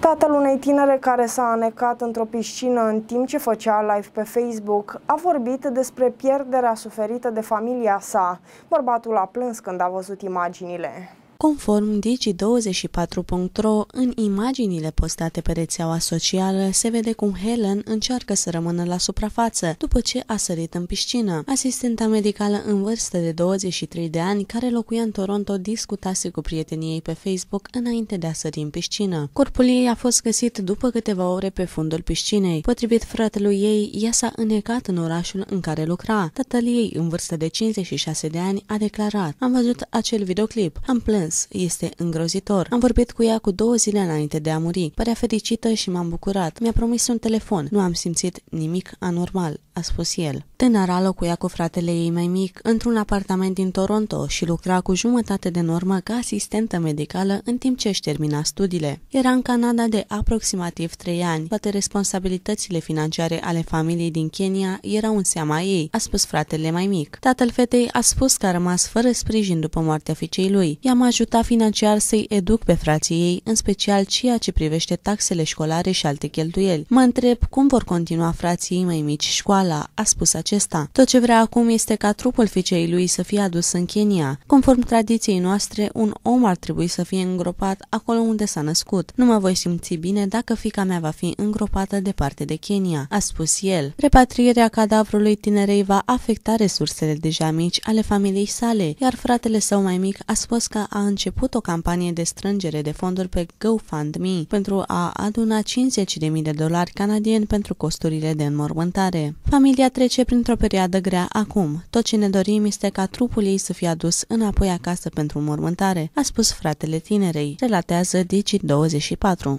Tatăl unei tinere care s-a anecat într-o piscină în timp ce făcea live pe Facebook a vorbit despre pierderea suferită de familia sa. Bărbatul a plâns când a văzut imaginile. Conform Digi24.ro, în imaginile postate pe rețeaua socială se vede cum Helen încearcă să rămână la suprafață după ce a sărit în piscină. Asistenta medicală în vârstă de 23 de ani, care locuia în Toronto, discutase cu prietenii ei pe Facebook înainte de a sări în piscină. Corpul ei a fost găsit după câteva ore pe fundul piscinei. Potrivit fratelui ei, ea s-a înecat în orașul în care lucra. Tatăl ei, în vârstă de 56 de ani, a declarat Am văzut acel videoclip, am plâns sens. Este îngrozitor. Am vorbit cu ea cu două zile înainte de a muri. Părea fericită și m-am bucurat. Mi-a promis un telefon. Nu am simțit nimic anormal, a spus el. Tânăra locuia cu fratele ei mai mic într-un apartament din Toronto și lucra cu jumătate de normă ca asistentă medicală în timp ce își termina studiile. Era în Canada de aproximativ trei ani. Toate responsabilitățile financiare ale familiei din Kenya erau în seama ei, a spus fratele mai mic. Tatăl fetei a spus că a rămas fără sprijin după moartea fiicei lui. I-am ajuns ajuta financiar să-i educ pe frații ei, în special ceea ce privește taxele școlare și alte cheltuieli. Mă întreb cum vor continua frații ei mai mici școala, a spus acesta. Tot ce vrea acum este ca trupul fiicei lui să fie adus în Kenya. Conform tradiției noastre, un om ar trebui să fie îngropat acolo unde s-a născut. Nu mă voi simți bine dacă fica mea va fi îngropată departe de Kenya, a spus el. Repatrierea cadavrului tinerei va afecta resursele deja mici ale familiei sale, iar fratele său mai mic a spus că a început o campanie de strângere de fonduri pe GoFundMe pentru a aduna 50.000 de dolari canadieni pentru costurile de înmormântare. Familia trece printr-o perioadă grea acum. Tot ce ne dorim este ca trupul ei să fie adus înapoi acasă pentru înmormântare, a spus fratele tinerei, relatează Digi24.